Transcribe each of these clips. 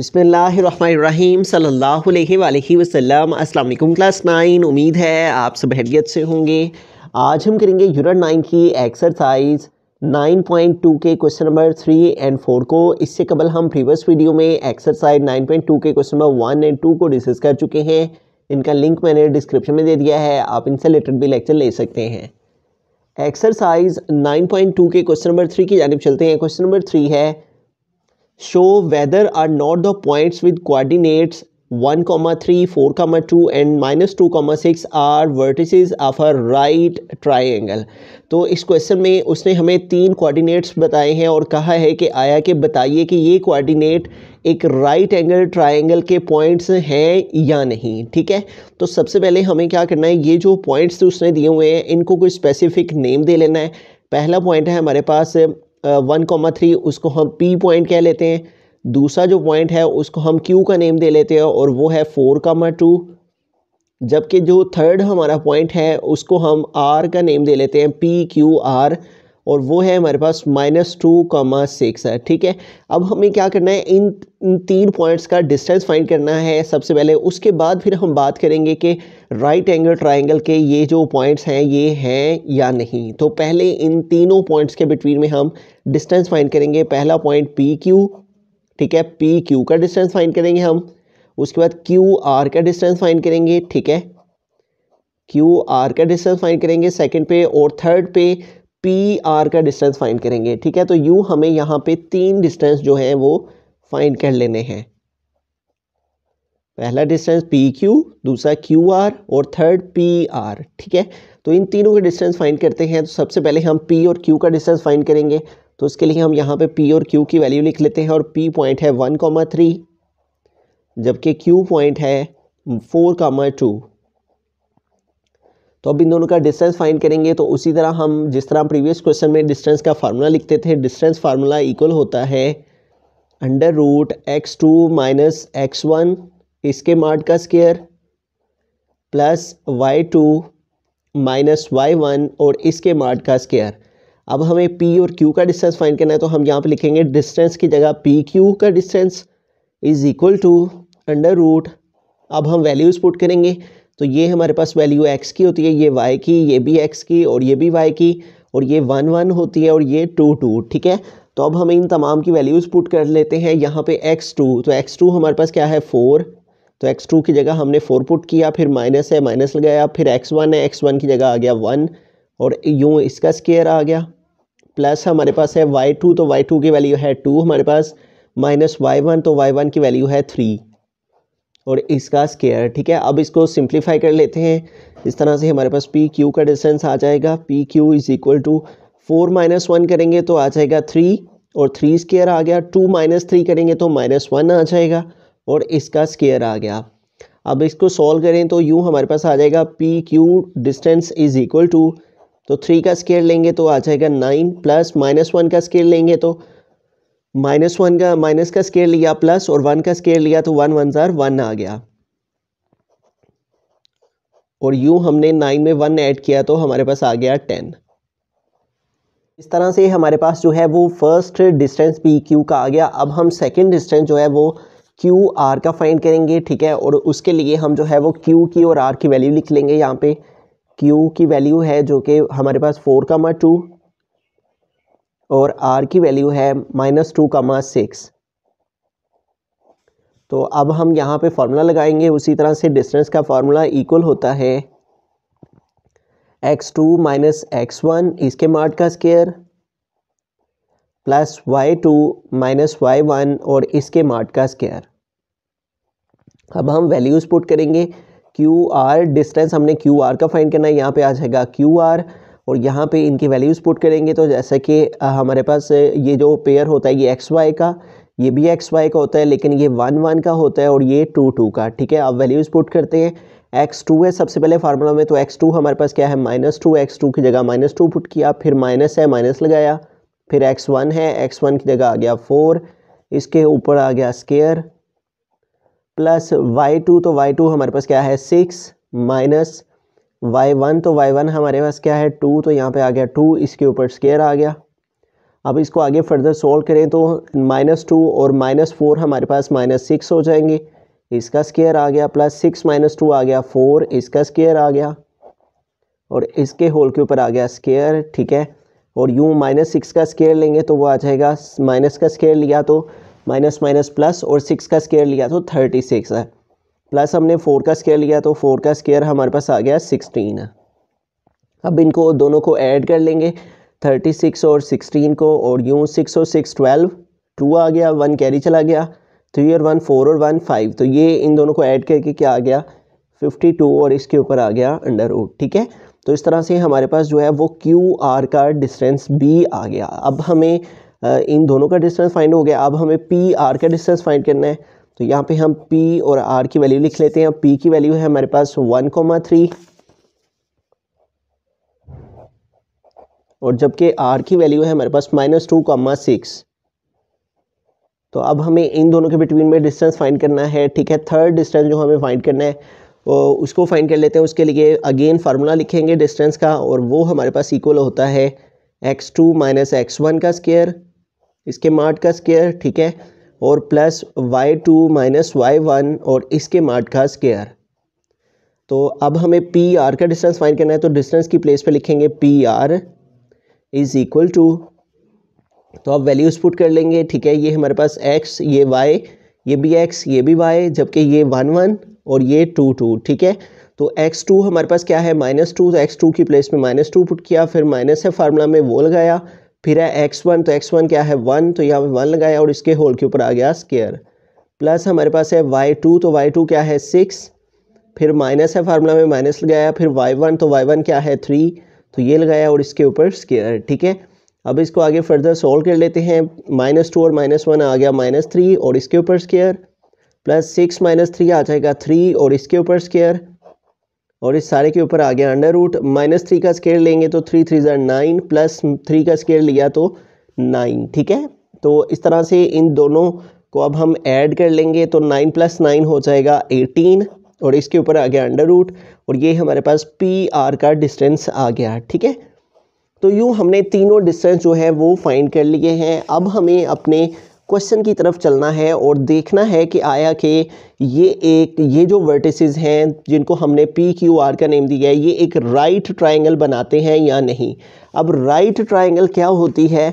बिसमीम सल्लल्लाहु अलैहि क्लास नाइन उम्मीद है आप सब हैरियत से होंगे आज हम करेंगे यूनिट नाइन की एक्सरसाइज 9.2 के question number three and four को इससे कबल हम प्रीवियस वीडियो में एक्सरसाइज 9.2 के question number one and two को डिस्कस कर चुके हैं इनका लिंक मैंने डिस्क्रिप्शन में दे दिया है आप इनसे रिलेटेड भी लेक्चर ले सकते हैं एक्सरसाइज 9.2 के क्वेश्चन नंबर थ्री की जानब चलते हैं क्वेश्चन नंबर थ्री है show whether or not the points with coordinates one comma three four comma two and minus two comma six are vertices of a right triangle तो इस question में उसने हमें तीन कोऑर्डिनेट्स बताए हैं और कहा है कि आया कि बताइए कि ये कोऑर्डिनेट एक राइट एंगल ट्राइंगल के पॉइंट्स हैं या नहीं ठीक है तो सबसे पहले हमें क्या करना है ये जो पॉइंट्स उसने दिए हुए हैं इनको कोई स्पेसिफिक नेम दे लेना है पहला पॉइंट है हमारे पास वन कॉमा थ्री उसको हम पी पॉइंट कह लेते हैं दूसरा जो पॉइंट है उसको हम क्यू का नेम दे लेते हैं और वो है फोर कामा टू जबकि जो थर्ड हमारा पॉइंट है उसको हम आर का नेम दे लेते हैं पी क्यू आर और वो है हमारे पास माइनस टू कॉमा सिक्स है ठीक है अब हमें क्या करना है इन तीन पॉइंट्स का डिस्टेंस फाइंड करना है सबसे पहले उसके बाद फिर हम बात करेंगे कि राइट एंगल ट्राइंगल के ये जो पॉइंट्स हैं ये हैं या नहीं तो पहले इन तीनों पॉइंट्स के बिटवीन में हम डिस्टेंस फाइंड करेंगे पहला पॉइंट पी क्यू ठीक है पी क्यू का डिस्टेंस फाइंड करेंगे हम उसके बाद क्यू आर का डिस्टेंस फाइंड करेंगे ठीक है क्यू आर का डिस्टेंस फाइंड करेंगे सेकेंड पे और थर्ड पे पी आर का डिस्टेंस फाइंड करेंगे ठीक है तो यू हमें यहाँ पे तीन डिस्टेंस जो है वो फाइंड कर लेने हैं पहला डिस्टेंस पी क्यू दूसरा क्यू आर और थर्ड पी आर ठीक है तो इन तीनों के डिस्टेंस फाइंड करते हैं तो सबसे पहले हम पी और क्यू का डिस्टेंस फाइंड करेंगे तो उसके लिए हम यहाँ पे पी और क्यू की वैल्यू लिख लेते हैं और पी पॉइंट है वन कॉमा थ्री जबकि क्यू पॉइंट है फोर कामा टू तो अब इन दोनों का डिस्टेंस फाइंड करेंगे तो उसी तरह हम जिस तरह प्रीवियस क्वेश्चन में डिस्टेंस का फार्मूला लिखते थे डिस्टेंस फार्मूला इक्वल होता है under root x two minus x one इसके मार्ट का square plus Y two minus Y one और इसके मार्ट का स्केयर अब हमें पी और क्यू का डिस्टेंस फाइंड करना है तो हम यहाँ पर लिखेंगे डिस्टेंस की जगह पी क्यू का distance is equal to under root अब हम वैल्यूज़ पुट करेंगे तो ये हमारे पास वैल्यू एक्स की होती है ये वाई की ये भी एक्स की और ये भी वाई की और ये वन वन होती है और ये टू टू ठीक है तो अब हम इन तमाम की वैल्यूज़ पुट कर लेते हैं यहाँ पे एक्स टू तो एक्स टू हमारे पास क्या है फ़ोर तो एक्स टू की जगह हमने फ़ोर पुट किया फिर माइनस है माइनस लगाया फिर एक्स वन है एक्स वन की जगह आ गया वन और यूँ इसका स्केयर आ गया प्लस हमारे पास है वाई टू तो वाई टू की वैल्यू है टू हमारे पास माइनस वाई वन तो वाई वन की वैल्यू है थ्री और इसका स्केयर ठीक है अब इसको सिंप्लीफाई कर लेते हैं इस तरह से हमारे पास पी क्यू का डिस्टेंस आ जाएगा P Q is equal to four minus one करेंगे तो आ जाएगा थ्री और थ्री स्केयर आ गया टू माइनस थ्री करेंगे तो माइनस वन आ जाएगा और इसका स्केयर आ गया अब इसको सॉल्व करें तो यू हमारे पास आ जाएगा P Q distance is equal to तो थ्री का स्केयर लेंगे तो आ जाएगा नाइन प्लस माइनस वन का स्केयर लेंगे तो माइनस वन का माइनस का स्केयर लिया प्लस और वन का स्केयर लिया तो वन वन ज़ार वन आ गया और यू हमने नाइन में वन ऐड किया तो हमारे पास आ गया टेन इस तरह से हमारे पास जो है वो फर्स्ट डिस्टेंस पी क्यू का आ गया अब हम सेकंड डिस्टेंस जो है वो क्यू आर का फाइंड करेंगे ठीक है और उसके लिए हम जो है वो क्यू की और आर की वैल्यू लिख लेंगे यहाँ पे क्यू की वैल्यू है जो कि हमारे पास फोर का मा टू और आर की वैल्यू है माइनस टू मास सिक्स तो अब हम यहाँ पे फार्मूला लगाएंगे उसी तरह से डिस्टेंस का फार्मूला इक्वल होता है x two minus x one इसके मार्ट का square plus Y two minus Y one और इसके मार्ट का स्केयर अब हम वैल्यूज़ पुट करेंगे क्यू आर डिस्टेंस हमने क्यू आर का फाइंड करना है यहाँ पे आ जाएगा क्यू आर और यहाँ पे इनकी वैल्यूज़ पुट करेंगे तो जैसे कि हमारे पास ये जो पेयर होता है ये एक्स वाई का ये भी एक्स वाई का होता है लेकिन ये वन वन का होता है और ये टू टू का ठीक है आप वैल्यूज़ पुट करते हैं एक्स टू है सबसे पहले फार्मूला में तो एक्स टू हमारे पास क्या है माइनस टू एक्स टू की जगह माइनस टू पुट किया फिर माइनस है माइनस लगाया फिर एक्स वन है एक्स वन की जगह आ गया फोर इसके ऊपर आ गया स्केयर प्लस वाई टू तो वाई टू हमारे पास क्या है सिक्स माइनस वाई वन तो वाई वन हमारे पास क्या है टू तो यहाँ पे आ गया टू इसके ऊपर स्केयर आ गया अब इसको आगे फर्दर सोल्व करें तो माइनस टू और माइनस फोर हमारे पास माइनस सिक्स हो जाएंगे इसका स्केयर आ गया प्लस सिक्स माइनस टू आ गया फोर इसका स्केयर आ गया और इसके होल के ऊपर आ गया स्केयर ठीक है और यूँ माइनस सिक्स का स्केयर लेंगे तो वो आ जाएगा माइनस का स्केयर लिया तो माइनस माइनस प्लस और सिक्स का स्केयर लिया तो थर्टी सिक्स है प्लस हमने फोर का स्केयर लिया तो फोर का स्केयर हमारे पास आ गया सिक्सटीन अब इनको दोनों को ऐड कर लेंगे थर्टी सिक्स और सिक्सटीन को और यूँ सिक्स और सिक्स ट्वेल्व टू आ गया वन कैरी चला गया थ्री और वन फोर और वन फाइव तो ये इन दोनों को ऐड करके क्या आ गया फिफ्टी टू और इसके ऊपर आ गया अंडर रूट ठीक है तो इस तरह से हमारे पास जो है वो क्यू आर का डिस्टेंस बी आ गया अब हमें इन दोनों का डिस्टेंस फाइंड हो गया अब हमें पी आर का डिस्टेंस फाइंड करना है तो यहाँ पे हम P और R की वैल्यू लिख लेते हैं P की वैल्यू है हमारे पास वन कोमा थ्री और जबकि R की वैल्यू है हमारे पास माइनस टू कॉमा सिक्स तो अब हमें इन दोनों के बिटवीन में डिस्टेंस फाइंड करना है ठीक है थर्ड डिस्टेंस जो हमें फाइंड करना है वो उसको फाइंड कर लेते हैं उसके लिए अगेन फार्मूला लिखेंगे डिस्टेंस का और वो हमारे पास इक्वल होता है x two minus x one का स्केयर इसके मार्ट का स्केयर ठीक है और plus Y two minus Y one और इसके मार्ट का स्केयर तो अब हमें पी आर का डिस्टेंस फाइंड करना है तो डिस्टेंस की प्लेस पे लिखेंगे P R is equal to तो आप वैल्यूज़ पुट कर लेंगे ठीक है ये हमारे पास एक्स ये वाई ये भी एक्स ये भी वाई जबकि ये वन वन और ये टू टू ठीक है तो एक्स टू हमारे पास क्या है माइनस टू तो एक्स टू की प्लेस में माइनस टू पुट किया फिर माइनस है फार्मूला में वो लगाया फिर है एक्स वन तो एक्स वन क्या है वन तो यहाँ पर वन लगाया और इसके होल के ऊपर आ गया स्केयर प्लस हमारे पास है वाई टू तो वाई टू क्या है सिक्स फिर माइनस है फार्मूला में माइनस लगाया फिर वाई वन तो वाई वन क्या है थ्री तो ये लगाया और इसके ऊपर स्केयर ठीक है अब इसको आगे फर्दर सॉल्व कर लेते हैं माइनस टू और माइनस वन आ गया माइनस थ्री और इसके ऊपर square plus six minus three आ जाएगा थ्री और इसके ऊपर स्केयर और इस सारे के ऊपर आ गया अंडर रूट माइनस थ्री का स्केयर लेंगे तो थ्री थ्री ज़ार नाइन प्लस थ्री का स्केयर लिया तो नाइन ठीक है तो इस तरह से इन दोनों को अब हम ऐड कर लेंगे तो नाइन प्लस नाइन हो जाएगा एटीन और इसके ऊपर आ गया अंडर रूट और ये हमारे पास पी आर का डिस्टेंस आ गया ठीक है तो यूँ हमने तीनों डिस्टेंस जो है वो फाइंड कर लिए हैं अब हमें अपने क्वेश्चन की तरफ चलना है और देखना है कि आया कि ये एक ये जो वर्टिसेस हैं जिनको हमने पी क्यू आर का नेम दिया है ये एक राइट ट्राइंगल बनाते हैं या नहीं अब राइट ट्राइंगल क्या होती है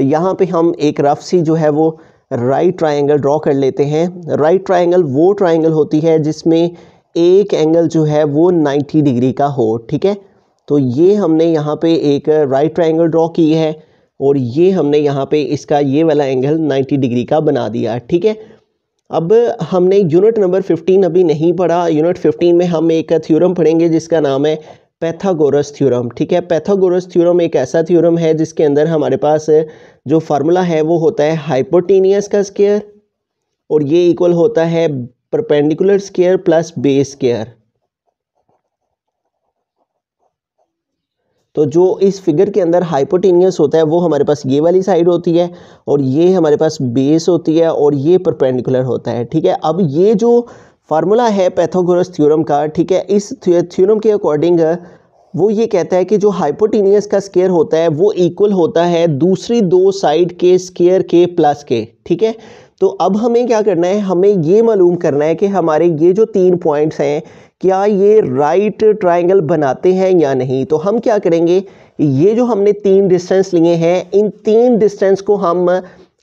यहाँ पे हम एक रफ सी जो है वो राइट ट्राइंगल ड्रॉ कर लेते हैं राइट ट्राइंगल वो ट्राइंगल होती है जिसमें एक एंगल जो है वो नाइन्टी डिग्री का हो ठीक है तो ये हमने यहाँ पे एक राइट ट्राइंगल ड्रॉ की है और ये हमने यहाँ पे इसका ये वाला एंगल 90 डिग्री का बना दिया ठीक है अब हमने यूनिट नंबर 15 अभी नहीं पढ़ा यूनिट 15 में हम एक थ्योरम पढ़ेंगे जिसका नाम है पैथागोरस थ्योरम ठीक है पैथागोरस थ्योरम एक ऐसा थ्योरम है जिसके अंदर हमारे पास जो फार्मूला है वो होता है हाइपोटीनियस का स्केयर और ये इक्वल होता है perpendicular square plus base square तो जो इस फिगर के अंदर हाइपोटीनियस होता है वो हमारे पास ये वाली साइड होती है और ये हमारे पास बेस होती है और ये परपेंडिकुलर होता है ठीक है अब ये जो फार्मूला है पैथोगोरस थ्योरम का ठीक है इस थ्योरम के अकॉर्डिंग वो ये कहता है कि जो हाइपोटीनियस का स्केयर होता है वो इक्वल होता है दूसरी दो साइड के स्केयर के प्लस के ठीक है तो अब हमें क्या करना है हमें ये मालूम करना है कि हमारे ये जो तीन पॉइंट्स हैं क्या ये राइट ट्राइंगल बनाते हैं या नहीं तो हम क्या करेंगे ये जो हमने तीन डिस्टेंस लिए हैं इन तीन डिस्टेंस को हम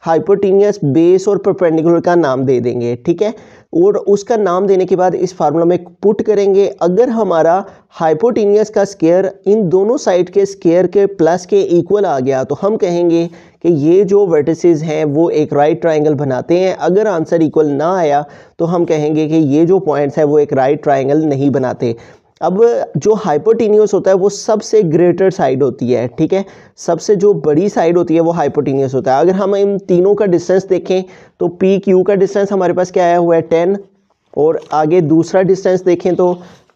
हाइपोटीनियस बेस और प्रपेंडिकुलर का नाम दे देंगे ठीक है और उसका नाम देने के बाद इस फार्मूला में पुट करेंगे अगर हमारा हाइपोटीनियस का स्केयर इन दोनों साइड के स्केयर के प्लस के इक्वल आ गया तो हम कहेंगे कि ये जो वर्टिसेस हैं वो एक राइट ट्रायंगल बनाते हैं अगर आंसर इक्वल ना आया तो हम कहेंगे कि ये जो पॉइंट्स हैं वो एक राइट ट्रायंगल नहीं बनाते अब जो हाइपोटीनियस होता है वो सबसे ग्रेटर साइड होती है ठीक है सबसे जो बड़ी साइड होती है वो हाइपोटीनियस होता है अगर हम इन तीनों का डिस्टेंस देखें तो पी क्यू का डिस्टेंस हमारे पास क्या आया हुआ है टेन और आगे दूसरा डिस्टेंस देखें तो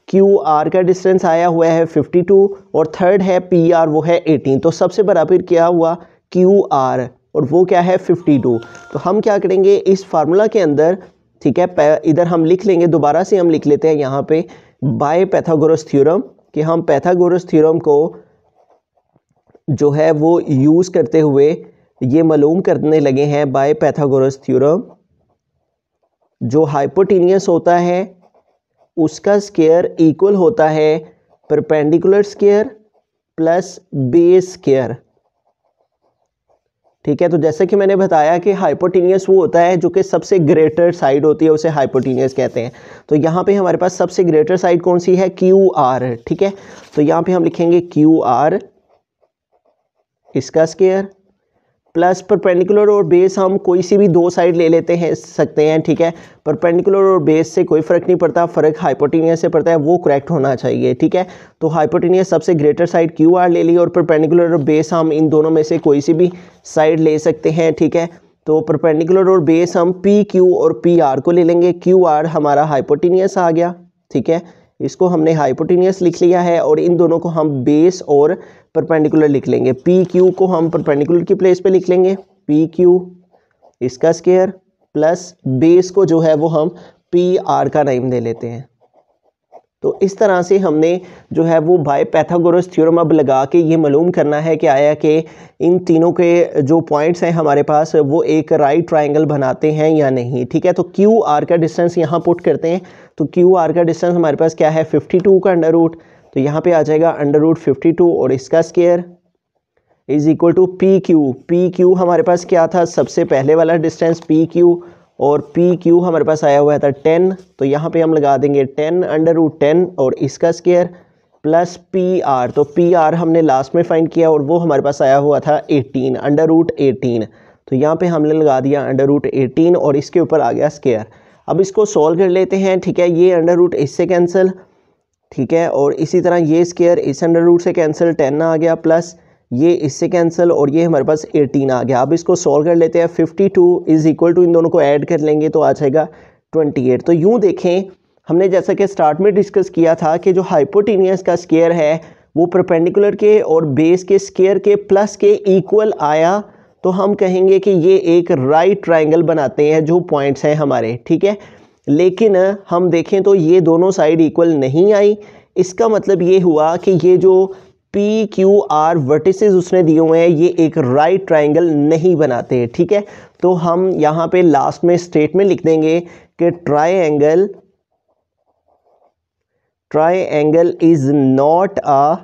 क्यू आर का डिस्टेंस आया हुआ है फिफ्टी टू और थर्ड है पी आर वो है एटीन तो सबसे बराबर क्या हुआ क्यू आर और वो क्या है फिफ्टी टू तो हम क्या करेंगे इस फार्मूला के अंदर ठीक है इधर हम लिख लेंगे दोबारा से हम लिख लेते हैं यहाँ पर बाय पैथागोरस थ्योरम कि हम पैथागोरस थ्योरम को जो है वो यूज़ करते हुए ये मालूम करने लगे हैं बाय पैथागोरस थ्योरम जो हाइपोटीनियस होता है उसका स्केयर इक्वल होता है perpendicular square plus base square ठीक है तो जैसे कि मैंने बताया कि हाइपोटीनियस वो होता है जो कि सबसे ग्रेटर साइड होती है उसे हाइपोटीनियस कहते हैं तो यहाँ पे हमारे पास सबसे ग्रेटर साइड कौन सी है क्यू आर ठीक है तो यहाँ पे हम लिखेंगे क्यू आर इसका स्केयर प्लस परपेंडिकुलर और बेस हम कोई सी भी दो साइड ले लेते हैं सकते हैं ठीक है परपेंडिकुलर और बेस से कोई फ़र्क नहीं पड़ता फ़र्क हाइपोटीनियस से पड़ता है वो करेक्ट होना चाहिए ठीक है तो हाइपोटीनियस सबसे ग्रेटर साइड क्यू आर ले ली और परपेंडिकुलर और बेस हम इन दोनों में से कोई सी भी साइड ले सकते हैं ठीक है तो परपेंडिकुलर और बेस हम पी क्यू और पी आर को ले लेंगे क्यू आर हमारा हाइपोटीनियस आ गया ठीक है इसको हमने हाइपोटीनियस लिख लिया है और इन दोनों को हम बेस और परपेंडिकुलर लिख लेंगे पी क्यू को हम परपेंडिकुलर की प्लेस पे लिख लेंगे पी क्यू इसका स्केयर प्लस बेस को जो है वो हम पी आर का नाम दे लेते हैं तो इस तरह से हमने जो है वो बाय पैथागोरस थ्योरम अब लगा के ये मालूम करना है कि आया कि इन तीनों के जो पॉइंट्स हैं हमारे पास वो एक राइट ट्राइंगल बनाते हैं या नहीं ठीक है तो क्यू आर का डिस्टेंस यहाँ पुट करते हैं तो क्यू आर का डिस्टेंस हमारे पास क्या है फिफ्टी टू का अंडर रूट तो यहाँ पे आ जाएगा अंडर रूट फिफ्टी टू और इसका square is equal to P Q P Q हमारे पास क्या था सबसे पहले वाला डिस्टेंस पी क्यू और पी क्यू हमारे पास आया हुआ था टेन तो यहाँ पे हम लगा देंगे टेन अंडर रूट टेन और इसका स्केयर प्लस पी आर तो पी आर हमने लास्ट में फाइंड किया और वो हमारे पास आया हुआ था एटीन अंडर रूट एटीन तो यहाँ पे हमने लगा दिया अंडर रूट एटीन और इसके ऊपर आ गया स्केयर अब इसको सॉल्व कर लेते हैं ठीक है ये अंडर रूट इससे कैंसिल ठीक है और इसी तरह ये स्केयर इस अंडर रूट से कैंसिल टेन आ गया प्लस ये इससे कैंसिल और ये हमारे पास 18 आ गया अब इसको सॉल्व कर लेते हैं 52 टू इज़ इक्वल टू इन दोनों को ऐड कर लेंगे तो आ जाएगा 28 तो यूँ देखें हमने जैसा कि स्टार्ट में डिस्कस किया था कि जो हाइपोटीनियस का स्केयर है वो परपेंडिकुलर के और बेस के स्केयर के प्लस के इक्वल आया तो हम कहेंगे कि ये एक राइट ट्राइंगल बनाते हैं जो पॉइंट्स हैं हमारे ठीक है लेकिन हम देखें तो ये दोनों साइड इक्वल नहीं आई इसका मतलब ये हुआ कि ये जो पी क्यू आर वर्टिस उसने दिए हुए हैं ये एक राइट ट्राइंगल नहीं बनाते ठीक है तो हम यहाँ पे लास्ट में स्टेटमेंट लिख देंगे कि triangle triangle is not a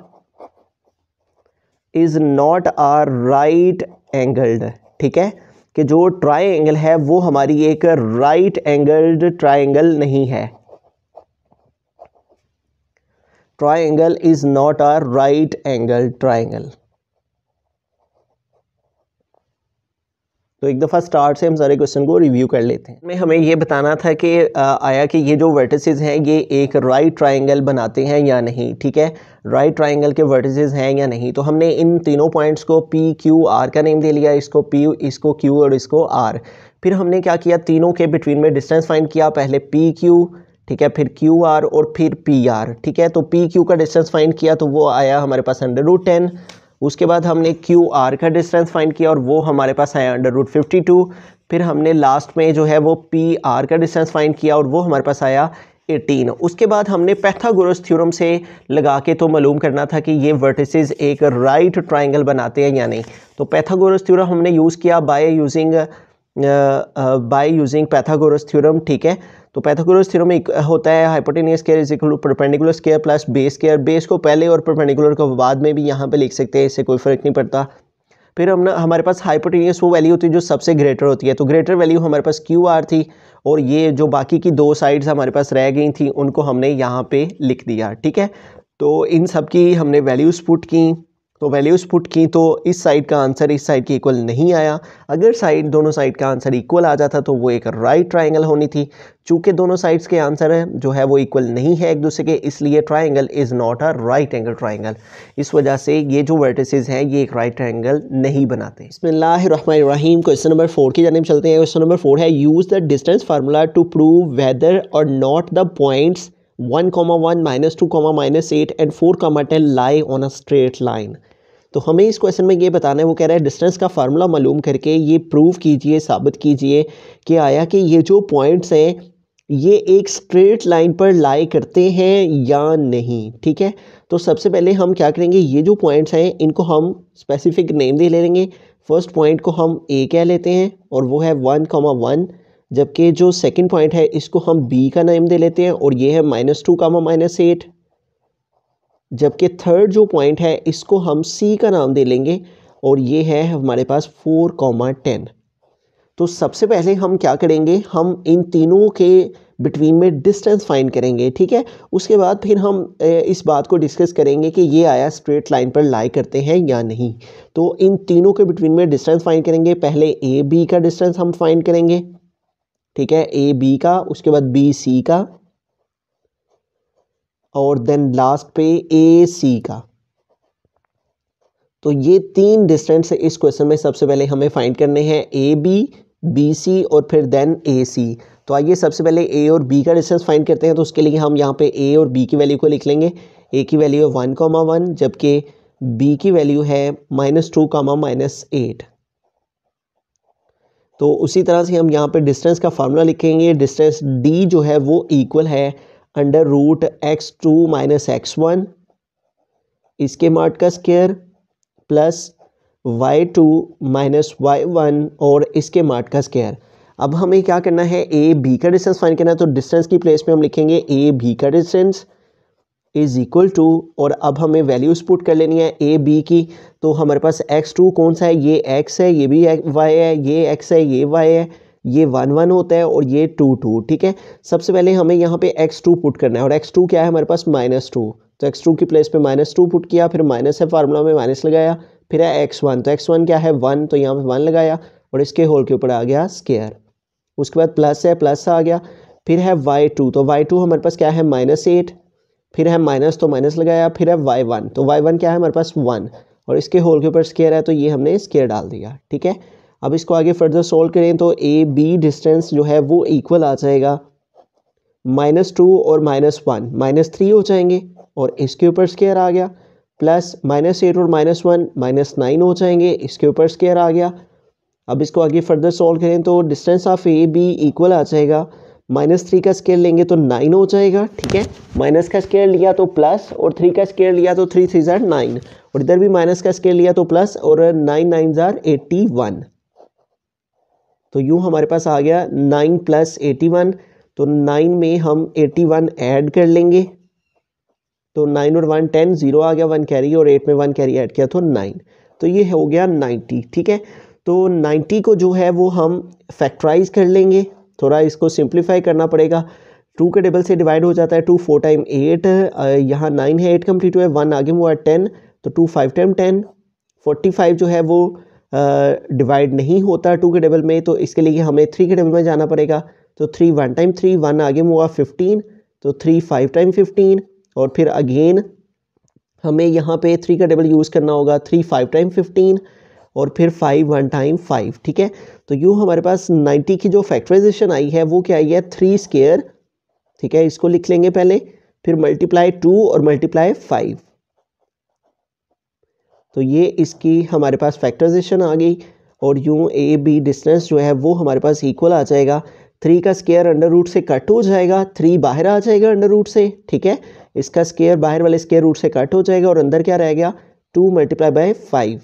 is not a right angled ठीक है कि जो ट्राइंगल है वो हमारी एक राइट एंगल्ड ट्राइंगल नहीं है triangle is not a right angle triangle तो एक दफ़ा स्टार्ट से हम सारे क्वेश्चन को रिव्यू कर लेते हैं मैं हमें ये बताना था कि आया कि ये जो वर्टिसेस हैं ये एक राइट ट्रायंगल बनाते हैं या नहीं ठीक है राइट ट्रायंगल के वर्टिसेस हैं या नहीं तो हमने इन तीनों पॉइंट्स को पी क्यू आर का नेम दे लिया इसको पी इसको क्यू और इसको आर फिर हमने क्या किया तीनों के बिटवीन में डिस्टेंस फाइंड किया पहले पी क्यू ठीक है फिर क्यू आर और फिर पी आर ठीक है तो पी क्यू का डिस्टेंस फाइंड किया तो वो आया हमारे पास अंडर रूट टेन उसके बाद हमने क्यू आर का डिस्टेंस फाइंड किया और वो हमारे पास आया अंडर रूट फिफ्टी टू फिर हमने लास्ट में जो है वो पी आर का डिस्टेंस फाइंड किया और वो हमारे पास आया 18 उसके बाद हमने पैथागोरस थ्योरम से लगा के तो मालूम करना था कि ये वर्टिसेस एक राइट ट्रायंगल बनाते हैं या नहीं तो पैथागोरस थ्योरम हमने यूज़ किया by using by using Pythagoras theorem ठीक है तो पैथागोरस थ्योरम एक होता है hypotenuse square is equal perpendicular square plus base square base को पहले और परपेंडिकुलर को बाद में भी यहाँ पे लिख सकते हैं इससे कोई फ़र्क नहीं पड़ता फिर हम हमारे पास हाइपोटेनियस वो वैल्यू होती है जो सबसे ग्रेटर होती है तो ग्रेटर वैल्यू हमारे पास क्यू आर थी और ये जो बाकी की दो साइड्स हमारे पास रह गई थी उनको हमने यहाँ पे लिख दिया ठीक है तो इन सब की हमने वैल्यूज़ पुट की तो वैल्यूज़ पुट की तो इस साइड का आंसर इस साइड के इक्वल नहीं आया अगर साइड दोनों साइड का आंसर इक्वल आ जाता तो वो एक राइट ट्राइंगल होनी थी चूँकि दोनों साइड्स के आंसर हैं जो है वो इक्वल नहीं है एक दूसरे के इसलिए triangle is not a right angle triangle इस वजह से ये जो वर्टिसज हैं ये एक राइट ट्राइंगल नहीं बनाते लाहीम क्वेश्चन नंबर फोर की जानब चलते हैं क्वेश्चन नंबर फोर है use the distance formula to prove whether or not the points one comma one minus two comma minus eight and four comma ten lie on a straight line तो हमें इस question में ये बताना है वो कह रहा है डिस्टेंस का फार्मूला मालूम करके ये प्रूव कीजिए साबित कीजिए कि आया कि ये जो पॉइंट्स हैं ये एक स्ट्रेट लाइन पर लाई करते हैं या नहीं ठीक है तो सबसे पहले हम क्या करेंगे ये जो पॉइंट्स हैं इनको हम स्पेसिफिक नेम दे ले लेंगे फर्स्ट पॉइंट को हम ए कह लेते हैं और वो है वन कामा वन जबकि जो सेकंड पॉइंट है इसको हम बी का नेम दे लेते हैं और ये है minus two comma minus eight जबकि थर्ड जो पॉइंट है इसको हम सी का नाम दे लेंगे और ये है हमारे पास फोर कॉमा टेन तो सबसे पहले हम क्या करेंगे हम इन तीनों के बिटवीन में डिस्टेंस फाइंड करेंगे ठीक है उसके बाद फिर हम इस बात को डिस्कस करेंगे कि ये आया स्ट्रेट लाइन पर लाई करते हैं या नहीं तो इन तीनों के बिटवीन में डिस्टेंस फाइंड करेंगे पहले ए बी का डिस्टेंस हम फाइंड करेंगे ठीक है ए बी का उसके बाद बी सी का और देन लास्ट पे ए सी का तो ये तीन डिस्टेंस इस क्वेश्चन में सबसे पहले हमें फाइंड करने हैं ए बी बी सी और फिर देन ए सी तो आइए सबसे पहले ए और बी का डिस्टेंस फाइंड करते हैं तो उसके लिए हम यहाँ पे ए और बी की वैल्यू को लिख लेंगे ए की वैल्यू है वन कॉमा वन जबकि बी की वैल्यू है minus two comma minus eight तो उसी तरह से हम यहाँ पे डिस्टेंस का फार्मूला लिखेंगे डिस्टेंस डी जो है वो इक्वल है under root x two minus x one इसके मार्ट का square plus Y two minus Y one और इसके मार्ट का स्केयर अब हमें क्या करना है ए बी का डिस्टेंस फाइन करना है तो डिस्टेंस की प्लेस में हम लिखेंगे ए बी का डिस्टेंस इज़ इक्वल टू और अब हमें वैल्यूज़ पुट कर लेनी है ए बी की तो हमारे पास एक्स टू कौन सा है ये एक्स है ये भी वाई है ये एक्स है ये वाई है ये वन वन होता है और ये टू टू ठीक है सबसे पहले हमें यहाँ पे एक्स टू पुट करना है और एक्स टू क्या है हमारे पास माइनस टू तो एक्स टू की प्लेस पे माइनस टू पुट किया फिर माइनस है फार्मूला में माइनस लगाया फिर है एक्स वन तो एक्स वन क्या है वन तो यहाँ पे वन लगाया और इसके होल के ऊपर आ गया स्केयर उसके बाद प्लस है प्लस आ गया फिर है वाई टू तो वाई टू हमारे पास क्या है माइनस एट फिर है माइनस तो माइनस लगाया फिर है वाई वन तो वाई वन क्या है हमारे पास वन और इसके होल के ऊपर स्केयर है तो ये हमने स्केयर डाल दिया ठीक है अब इसको आगे फर्दर सॉल्व करें तो ए बी डिस्टेंस जो है वो इक्वल आ जाएगा माइनस टू और माइनस वन माइनस थ्री हो जाएंगे और इसके ऊपर स्केयर आ गया प्लस माइनस एट और माइनस वन माइनस नाइन हो जाएंगे इसके ऊपर स्केयर आ गया अब इसको आगे फर्दर सॉल्व करें तो distance of A B equal आ जाएगा माइनस थ्री का स्केयर लेंगे तो नाइन हो जाएगा ठीक है माइनस का स्केयर लिया तो प्लस और थ्री का स्केयर लिया तो थ्री थ्री ज़ार नाइन और इधर भी माइनस का स्केयर लिया तो प्लस और नाइन नाइन ज़ार एट्टी वन तो यू हमारे पास आ गया नाइन प्लस एटी वन तो नाइन में हम एटी वन ऐड कर लेंगे तो नाइन और वन टेन ज़ीरो आ गया वन कैरी और एट में वन कैरी ऐड किया तो नाइन तो ये हो गया नाइन्टी ठीक है तो नाइन्टी को जो है वो हम फैक्ट्राइज कर लेंगे थोड़ा इसको सिंप्लीफाई करना पड़ेगा टू के टेबल से डिवाइड हो जाता है टू फोर टाइम एट यहाँ नाइन है एट कम्प्लीट हुआ है वन आगे हुआ टेन तो two five time ten forty five जो है वो डिवाइड नहीं होता टू के डबल में तो इसके लिए हमें थ्री के डबल में जाना पड़ेगा तो three one time three one आगे हुआ फिफ्टीन तो थ्री फाइव टाइम फिफ्टीन और फिर अगेन हमें यहाँ पे थ्री का डबल यूज़ करना होगा थ्री फाइव टाइम फिफ्टीन और फिर फाइव वन टाइम फाइव ठीक है तो यूँ हमारे पास नाइन्टी की जो फैक्ट्राइजेशन आई है वो क्या आई है थ्री स्केयर ठीक है इसको लिख लेंगे पहले फिर मल्टीप्लाई टू और मल्टीप्लाई फाइव तो ये इसकी हमारे पास फैक्टराइजेशन आ गई और यूँ ए बी डिस्टेंस जो है वो हमारे पास इक्वल आ जाएगा थ्री का स्केयर अंडर रूट से कट हो जाएगा थ्री बाहर आ जाएगा अंडर रूट से ठीक है इसका स्केयर बाहर वाले स्केयर रूट से कट हो जाएगा और अंदर क्या रहेगा टू मल्टीप्लाई बाय फाइव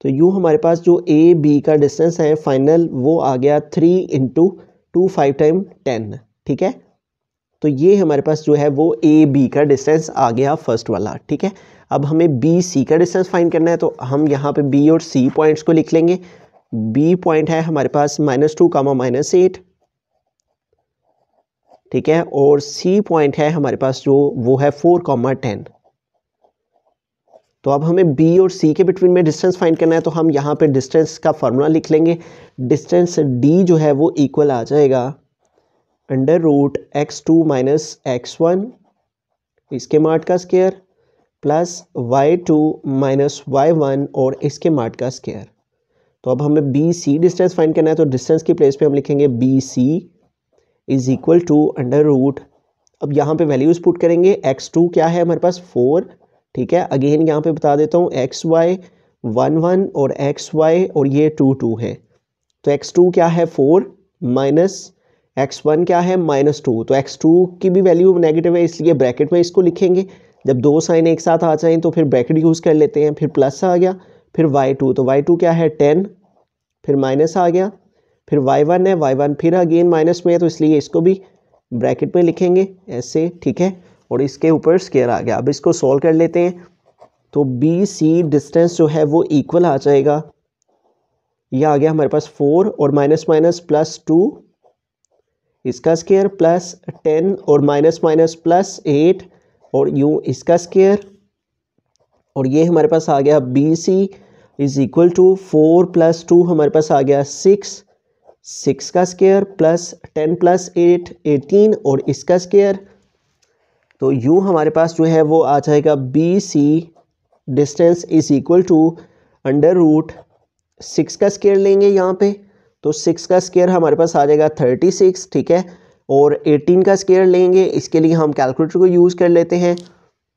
तो यूँ हमारे पास जो ए बी का डिस्टेंस है फाइनल वो आ गया three into two five time ten ठीक है तो ये हमारे पास जो है वो ए बी का डिस्टेंस आ गया फर्स्ट वाला ठीक है अब हमें बी सी का डिस्टेंस फाइंड करना है तो हम यहाँ पे बी और सी पॉइंट्स को लिख लेंगे बी पॉइंट है हमारे पास minus two comma minus eight ठीक है और सी पॉइंट है हमारे पास जो वो है फोर कामा टेन तो अब हमें बी और सी के बिटवीन में डिस्टेंस फाइंड करना है तो हम यहाँ पे डिस्टेंस का फार्मूला लिख लेंगे डिस्टेंस डी जो है वो इक्वल आ जाएगा under root x two minus x one इसके मार्ट का square plus Y two minus Y one और इसके मार्ट का स्केयर तो अब हमें बी सी डिस्टेंस फाइंड करना है तो डिस्टेंस की प्लेस पे हम लिखेंगे B C is equal to under root अब यहाँ पे वैल्यूज़ पुट करेंगे एक्स टू क्या है हमारे पास फोर ठीक है अगेन यहाँ पे बता देता हूँ एक्स वाई वन वन और एक्स वाई और ये टू टू है तो एक्स टू क्या है फोर माइनस एक्स वन क्या है माइनस टू तो एक्स टू की भी वैल्यू नेगेटिव है इसलिए ब्रैकेट में इसको लिखेंगे जब दो साइन एक साथ आ जाए तो फिर ब्रैकेट यूज़ कर लेते हैं फिर प्लस आ गया फिर वाई टू तो वाई टू क्या है टेन फिर माइनस आ गया फिर वाई वन है वाई वन फिर अगेन माइनस में है तो इसलिए इसको भी ब्रैकेट में लिखेंगे ऐसे ठीक है और इसके ऊपर स्केयर आ गया अब इसको सॉल्व कर लेते हैं तो बी सी डिस्टेंस जो है वो इक्वल आ जाएगा यह आ गया हमारे पास फोर और माइनस माइनस प्लस टू इसका स्केयर प्लस टेन और माइनस माइनस प्लस एट और यूँ इसका स्केयर और ये हमारे पास आ गया B C is equal to four plus two हमारे पास आ गया सिक्स सिक्स का square plus ten plus eight eighteen और इसका स्केयर तो यू हमारे पास जो है वो आ जाएगा B C distance is equal to under root six का स्केयर लेंगे यहाँ पे तो सिक्स का स्केयर हमारे पास आ जाएगा थर्टी सिक्स ठीक है और एटीन का स्केयर लेंगे इसके लिए हम कैलकुलेटर को यूज़ कर लेते हैं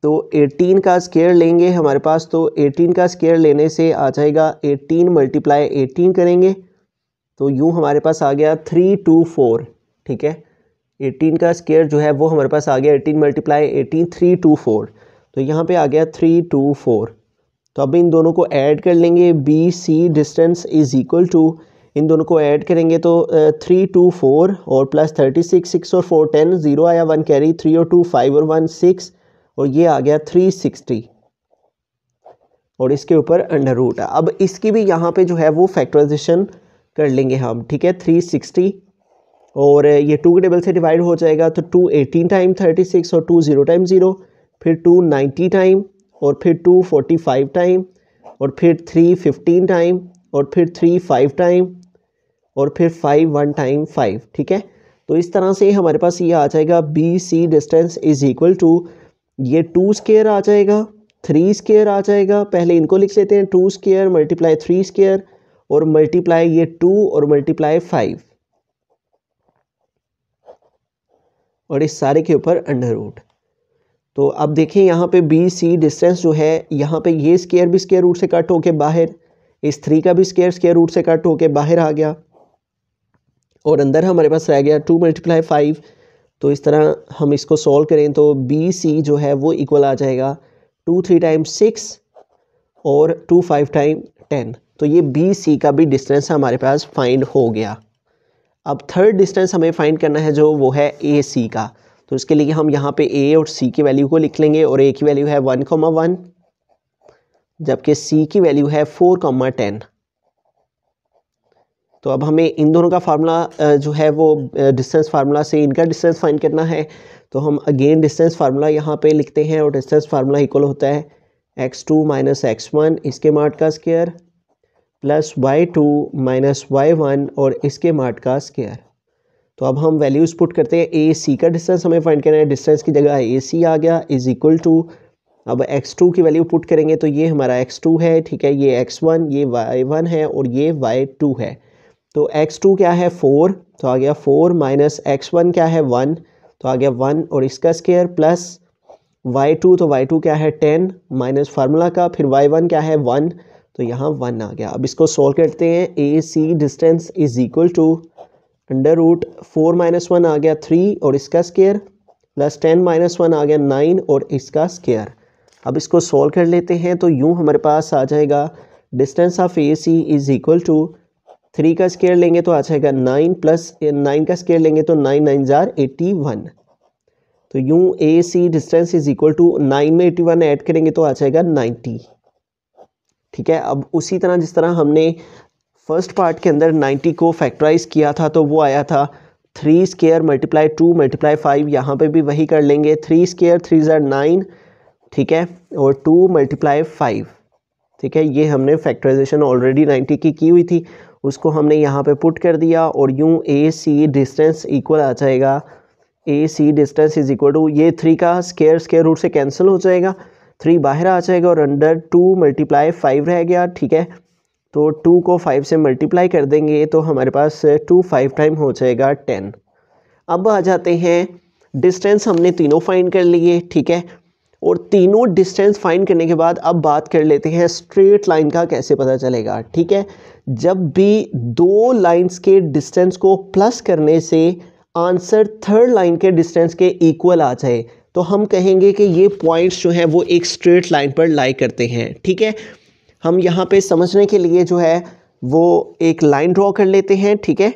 तो एटीन का स्केयर लेंगे हमारे पास तो एटीन का स्केयर लेने से आ जाएगा एटीन मल्टीप्लाई एटीन करेंगे तो यूँ हमारे पास आ गया थ्री टू फोर ठीक है एटीन का स्केयर जो है वो हमारे पास आ गया eighteen multiply eighteen three two four तो यहाँ पे आ गया थ्री टू फोर तो अब इन दोनों को ऐड कर लेंगे B C distance is equal to इन दोनों को ऐड करेंगे तो थ्री टू फोर और प्लस थर्टी सिक्स सिक्स और फोर टेन ज़ीरो आया वन कैरी थ्री और टू फाइव और वन सिक्स और ये आ गया थ्री सिक्सटी और इसके ऊपर अंडर रूट है अब इसकी भी यहाँ पे जो है वो फैक्टराइजेशन कर लेंगे हम ठीक है थ्री सिक्सटी और ये टू के टेबल से डिवाइड हो जाएगा तो two eighteen time thirty six और टू ज़ीरो टाइम ज़ीरो फिर टू नाइन्टी टाइम और फिर टू फोर्टी फाइव टाइम और फिर थ्री फिफ्टीन टाइम और फिर थ्री फाइव टाइम और फिर फाइव वन टाइम फाइव ठीक है तो इस तरह से हमारे पास ये आ जाएगा B C distance is equal to ये टू स्केयर आ जाएगा थ्री स्केयर आ जाएगा पहले इनको लिख लेते हैं two square multiply three square और मल्टीप्लाई ये टू और मल्टीप्लाई फाइव और इस सारे के ऊपर अंडर रूट तो अब देखें यहाँ पे बी सी डिस्टेंस जो है यहाँ पे ये स्केयर भी स्केयर रूट से कट होके बाहर इस थ्री का भी स्केयर स्केयर रूट से कट होके बाहर आ गया और अंदर हमारे पास रह गया टू मल्टीप्लाई फाइव तो इस तरह हम इसको सॉल्व करें तो बी सी जो है वो इक्वल आ जाएगा टू थ्री टाइम सिक्स और टू फाइव टाइम टेन तो ये बी सी का भी डिस्टेंस हमारे पास फाइंड हो गया अब थर्ड डिस्टेंस हमें फाइंड करना है जो वो है ए सी का तो इसके लिए हम यहाँ पे ए और सी की वैल्यू को लिख लेंगे और ए की वैल्यू है वन कॉमा वन जबकि सी की वैल्यू है फोर कॉमा टेन तो अब हमें इन दोनों का फार्मूला जो है वो डिस्टेंस फार्मूला से इनका डिस्टेंस फाइंड करना है तो हम अगेन डिस्टेंस फार्मूला यहाँ पे लिखते हैं और डिस्टेंस फार्मूला इक्वल होता है x two minus x one इसके मार्ट का square plus Y two minus Y one और इसके मार्ट का स्केयर तो अब हम वैल्यूज़ पुट करते हैं ए सी का डिस्टेंस हमें फाइंड करना है डिस्टेंस की जगह ए सी आ गया इज़ इक्वल टू अब एक्स टू की वैल्यू पुट करेंगे तो ये हमारा एक्स टू है ठीक है ये एक्स वन ये वाई वन है और ये वाई टू है तो एक्स टू क्या है फोर तो आ गया फोर माइनस एक्स वन क्या है वन तो आ गया वन और इसका स्केयर प्लस वाई टू तो वाई टू क्या है टेन माइनस फार्मूला का फिर वाई वन क्या है वन तो यहाँ वन आ गया अब इसको सोल्व करते हैं A C distance is equal to under root four minus one आ गया थ्री और इसका square plus ten minus one आ गया नाइन और इसका स्केयर अब इसको सोल्व कर लेते हैं तो यूँ हमारे पास आ जाएगा distance of A C is equal to three का स्केयर लेंगे तो आ जाएगा नाइन प्लस नाइन का स्केयर लेंगे तो नाइन नाइन जार एटी वन तो यूं A C distance is equal to nine में एटी वन ऐड करेंगे तो आ जाएगा नाइन्टी ठीक है अब उसी तरह जिस तरह हमने फर्स्ट पार्ट के अंदर नाइन्टी को फैक्टराइज किया था तो वो आया था three square multiply two multiply five यहाँ पर भी वही कर लेंगे थ्री स्केयर थ्री ज़ार नाइन ठीक है और टू मल्टीप्लाई फाइव ठीक है ये हमने फैक्टराइजेशन ऑलरेडी 90 की की हुई थी उसको हमने यहाँ पे पुट कर दिया और यूँ ए सी डिस्टेंस इक्वल आ जाएगा A C distance is equal to ये थ्री का स्केयर स्केयर रूट से कैंसिल हो जाएगा थ्री बाहर आ जाएगा और अंडर टू मल्टीप्लाई फाइव रह गया ठीक है तो टू को फाइव से मल्टीप्लाई कर देंगे तो हमारे पास टू फाइव टाइम हो जाएगा टेन अब आ जाते हैं डिस्टेंस हमने तीनों फाइंड कर लिए ठीक है और तीनों डिस्टेंस फाइंड करने के बाद अब बात कर लेते हैं स्ट्रेट लाइन का कैसे पता चलेगा ठीक है जब भी दो लाइंस के डिस्टेंस को प्लस करने से आंसर थर्ड लाइन के डिस्टेंस के इक्वल आ जाए तो हम कहेंगे कि ये पॉइंट्स जो हैं वो एक स्ट्रेट लाइन पर लाई करते हैं ठीक है हम यहाँ पे समझने के लिए जो है वो एक लाइन ड्रॉ कर लेते हैं ठीक है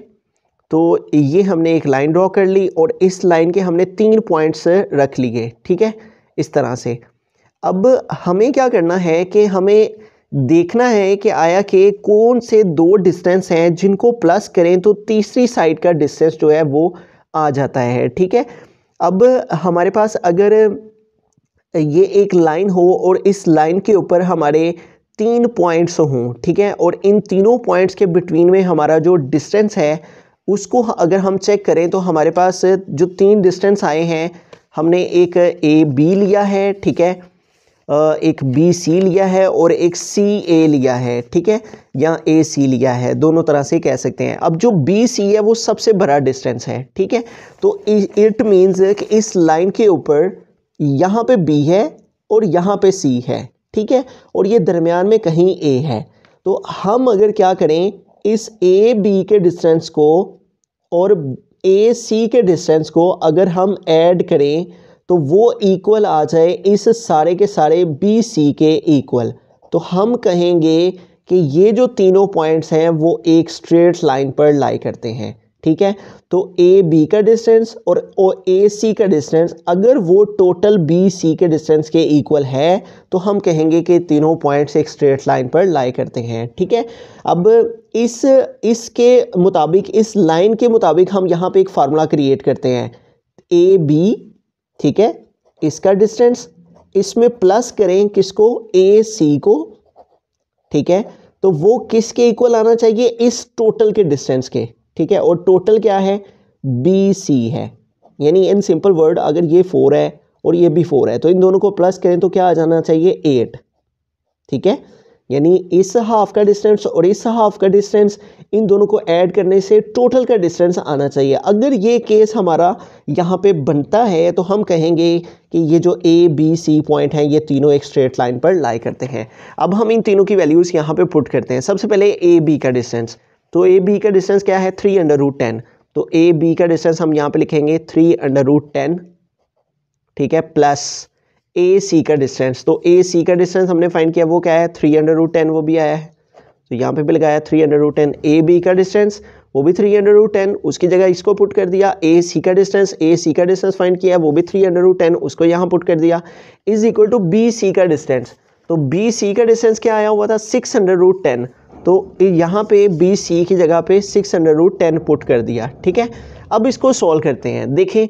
तो ये हमने एक लाइन ड्रॉ कर ली और इस लाइन के हमने तीन पॉइंट्स रख लिए ठीक है इस तरह से अब हमें क्या करना है कि हमें देखना है कि आया कि कौन से दो डिस्टेंस हैं जिनको प्लस करें तो तीसरी साइड का डिस्टेंस जो है वो आ जाता है ठीक है अब हमारे पास अगर ये एक लाइन हो और इस लाइन के ऊपर हमारे तीन पॉइंट्स हों ठीक है और इन तीनों पॉइंट्स के बिटवीन में हमारा जो डिस्टेंस है उसको अगर हम चेक करें तो हमारे पास जो तीन डिस्टेंस आए हैं हमने एक ए बी लिया है ठीक है एक बी सी लिया है और एक सी ए लिया है ठीक है या ए सी लिया है दोनों तरह से कह सकते हैं अब जो बी सी है वो सबसे बड़ा डिस्टेंस है ठीक है तो इट मीन्स कि इस लाइन के ऊपर यहाँ पे बी है और यहाँ पे सी है ठीक है और ये दरमियान में कहीं ए है तो हम अगर क्या करें इस ए बी के डिस्टेंस को और ए सी के डिस्टेंस को अगर हम ऐड करें तो वो इक्वल आ जाए इस सारे के सारे बी सी के इक्वल तो हम कहेंगे कि ये जो तीनों पॉइंट्स हैं वो एक स्ट्रेट लाइन पर लाई करते हैं ठीक है तो ए बी का डिस्टेंस और ए सी का डिस्टेंस अगर वो टोटल बी सी के डिस्टेंस के इक्वल है तो हम कहेंगे कि तीनों पॉइंट्स एक स्ट्रेट लाइन पर लाई करते हैं ठीक है अब इस इसके मुताबिक इस लाइन के मुताबिक हम यहाँ पे एक फार्मूला क्रिएट करते हैं ए बी ठीक है इसका डिस्टेंस इसमें प्लस करें किसको ए सी को ठीक है तो वो किसके इक्वल आना चाहिए इस टोटल के डिस्टेंस के ठीक है और टोटल क्या है बी सी है यानी इन सिंपल वर्ड अगर ये फोर है और ये भी फोर है तो इन दोनों को प्लस करें तो क्या आ जाना चाहिए एट ठीक है यानी इस हाफ का डिस्टेंस और इस हाफ का डिस्टेंस इन दोनों को ऐड करने से टोटल का डिस्टेंस आना चाहिए अगर ये केस हमारा यहाँ पे बनता है तो हम कहेंगे कि ये जो ए बी सी पॉइंट हैं ये तीनों एक स्ट्रेट लाइन पर लाई करते हैं अब हम इन तीनों की वैल्यूज़ यहाँ पे पुट करते हैं सबसे पहले ए बी का डिस्टेंस तो ए बी का डिस्टेंस क्या है थ्री अंडर रूट टेन तो ए बी का डिस्टेंस हम यहाँ पे लिखेंगे थ्री अंडर रूट टेन ठीक है प्लस ए सी का डिस्टेंस तो ए सी का डिस्टेंस हमने फाइंड किया वो क्या है थ्री अंडर रूट टेन वो भी आया है तो यहाँ पे भी लगाया three under root ten A B का डिस्टेंस वो भी थ्री अंडर रूट टेन उसकी जगह इसको पुट कर दिया ए सी का डिस्टेंस ए सी का डिस्टेंस फाइंड किया वो भी थ्री अंडर रूट टेन उसको यहाँ पुट कर दिया is equal to B C का डिस्टेंस तो बी सी का डिस्टेंस क्या आया हुआ था सिक्स अंडर रूट टेन तो यहाँ पे बी सी की जगह पे six under root ten put कर दिया ठीक है अब इसको सॉल्व करते हैं देखें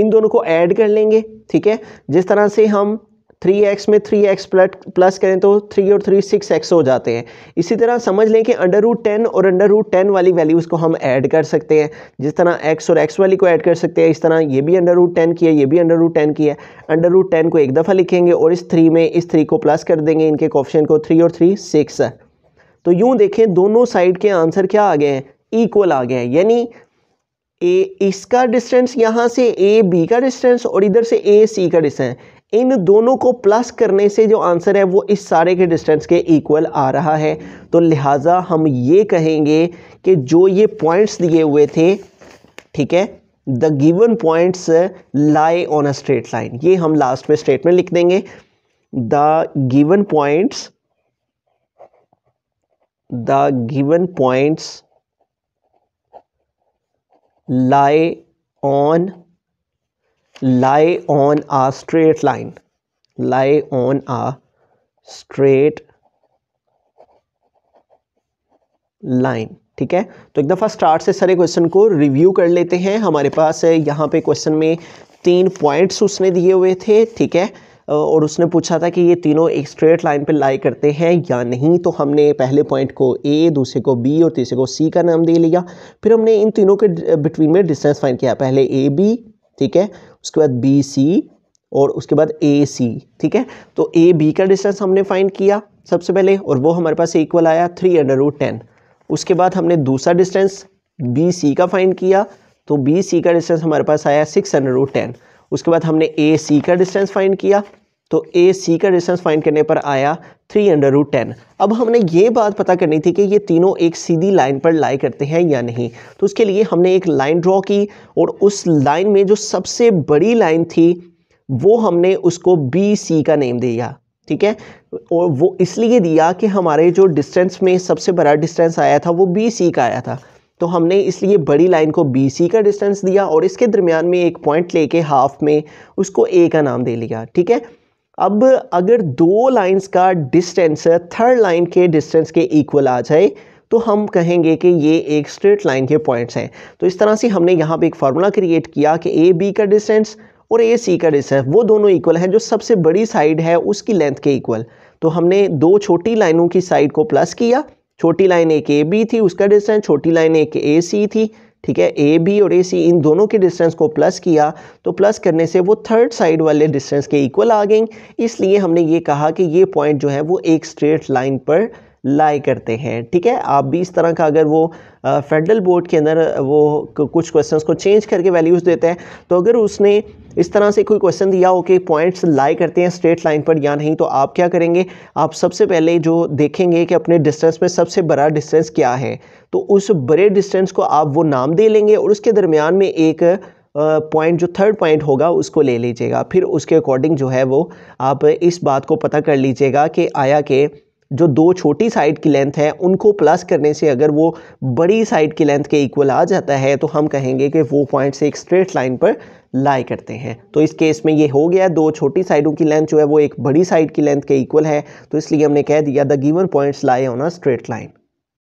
इन दोनों को ऐड कर लेंगे ठीक है जिस तरह से हम थ्री एक्स में थ्री एक्स प्लस करें तो थ्री और थ्री सिक्स एक्स हो जाते हैं इसी तरह समझ लें कि अंडर रूट टेन और अंडर रूट टेन वाली वैल्यूज़ को हम ऐड कर सकते हैं जिस तरह एक्स और एक्स वाली को ऐड कर सकते हैं इस तरह ये भी अंडर रूट टेन की है ये भी अंडर रूट टेन की है अंडर रूट टेन को एक दफ़ा लिखेंगे और इस थ्री में इस थ्री को प्लस कर देंगे इनके ऑप्शन को थ्री और थ्री सिक्स है तो यूं देखें दोनों साइड के आंसर क्या आ गए हैं इक्वल आ गए हैं यानी ए इसका डिस्टेंस यहाँ से ए बी का डिस्टेंस और इधर से ए सी का डिस्टेंस इन दोनों को प्लस करने से जो आंसर है वो इस सारे के डिस्टेंस के इक्वल आ रहा है तो लिहाजा हम ये कहेंगे कि जो ये पॉइंट्स दिए हुए थे ठीक है the given points lie on a straight line ये हम लास्ट में स्टेटमेंट लिख देंगे the given points the given points lie on lie on a straight line lie on a straight line ठीक है तो एक दफ़ा स्टार्ट से सारे क्वेश्चन को रिव्यू कर लेते हैं हमारे पास है यहां पे क्वेश्चन में तीन पॉइंट्स उसने दिए हुए थे ठीक है और उसने पूछा था कि ये तीनों एक स्ट्रेट लाइन पर लाई करते हैं या नहीं तो हमने पहले पॉइंट को ए दूसरे को बी और तीसरे को सी का नाम दे लिया फिर हमने इन तीनों के बिटवीन में डिस्टेंस फाइन किया पहले ए बी ठीक है उसके बाद बी सी और उसके बाद ए सी ठीक है तो ए बी का डिस्टेंस हमने फाइंड किया सबसे पहले और वो हमारे पास इक्वल आया थ्री अंडर रूट टेन उसके बाद हमने दूसरा डिस्टेंस बी सी का फाइंड किया तो बी सी का डिस्टेंस हमारे पास आया सिक्स अंडर रूट टेन उसके बाद हमने ए सी का डिस्टेंस फाइंड किया तो ए सी का डिस्टेंस फाइंड करने पर आया थ्री अंडर रूट टेन अब हमने ये बात पता करनी थी कि ये तीनों एक सीधी लाइन पर लाई करते हैं या नहीं तो उसके लिए हमने एक लाइन ड्रॉ की और उस लाइन में जो सबसे बड़ी लाइन थी वो हमने उसको बी सी का नेम दिया ठीक है और वो इसलिए दिया कि हमारे जो डिस्टेंस में सबसे बड़ा डिस्टेंस आया था वो बी सी का आया था तो हमने इसलिए बड़ी लाइन को बी सी का डिस्टेंस दिया और इसके दरमियान में एक पॉइंट लेके हाफ में उसको ए का नाम दे लिया ठीक है अब अगर दो लाइंस का डिस्टेंस थर्ड लाइन के डिस्टेंस के इक्वल आ जाए तो हम कहेंगे कि ये एक स्ट्रेट लाइन के पॉइंट्स हैं तो इस तरह से हमने यहाँ पे एक फार्मूला क्रिएट किया कि ए बी का डिस्टेंस और ए सी का डिस्टेंस वो दोनों इक्वल हैं जो सबसे बड़ी साइड है उसकी लेंथ के इक्वल तो हमने दो छोटी लाइनों की साइड को प्लस किया छोटी लाइन एक ए बी थी उसका डिस्टेंस छोटी लाइन एक ए सी थी ठीक है ए बी और ए सी इन दोनों के डिस्टेंस को प्लस किया तो प्लस करने से वो थर्ड साइड वाले डिस्टेंस के इक्वल आ गई इसलिए हमने ये कहा कि ये पॉइंट जो है वो एक स्ट्रेट लाइन पर लाई करते हैं ठीक है आप भी इस तरह का अगर वो फेडरल बोर्ड के अंदर वो कुछ क्वेश्चंस को चेंज करके वैल्यूज़ देते हैं तो अगर उसने इस तरह से कोई क्वेश्चन दिया हो कि पॉइंट्स लाई करते हैं स्ट्रेट लाइन पर या नहीं तो आप क्या करेंगे आप सबसे पहले जो देखेंगे कि अपने डिस्टेंस में सबसे बड़ा डिस्टेंस क्या है तो उस बड़े डिस्टेंस को आप वो नाम दे लेंगे और उसके दरमियान में एक पॉइंट जो थर्ड पॉइंट होगा उसको ले लीजिएगा फिर उसके अकॉर्डिंग जो है वो आप इस बात को पता कर लीजिएगा कि आया के जो दो छोटी साइड की लेंथ है उनको प्लस करने से अगर वो बड़ी साइड की लेंथ के इक्वल आ जाता है तो हम कहेंगे कि वो पॉइंट्स एक स्ट्रेट लाइन पर लाई करते हैं तो इस केस में ये हो गया दो छोटी साइडों की लेंथ जो है वो एक बड़ी साइड की लेंथ के इक्वल है तो इसलिए हमने कह दिया the given points lie on a straight line